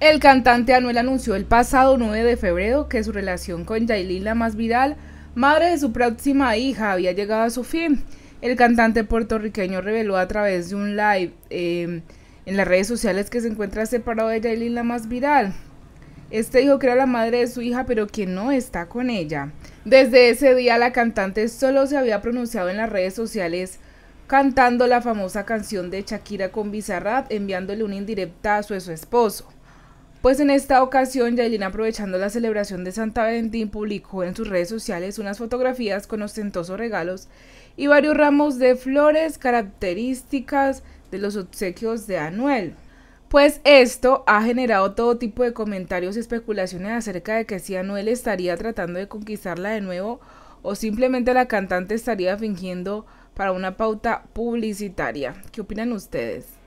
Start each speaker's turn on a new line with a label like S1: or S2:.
S1: El cantante Anuel anunció el pasado 9 de febrero que su relación con Yailin la más viral, madre de su próxima hija, había llegado a su fin. El cantante puertorriqueño reveló a través de un live em, en las redes sociales que se encuentra separado de Yailin la más viral. Este dijo que era la madre de su hija, pero que no está con ella. Desde ese día la cantante solo se había pronunciado en las redes sociales cantando la famosa canción de Shakira con Bizarrat, enviándole un indirectazo a su esposo. Pues en esta ocasión, Yailin, aprovechando la celebración de Santa Valentín, publicó en sus redes sociales unas fotografías con ostentosos regalos y varios ramos de flores características de los obsequios de Anuel. Pues esto ha generado todo tipo de comentarios y especulaciones acerca de que si Anuel estaría tratando de conquistarla de nuevo o simplemente la cantante estaría fingiendo para una pauta publicitaria. ¿Qué opinan ustedes?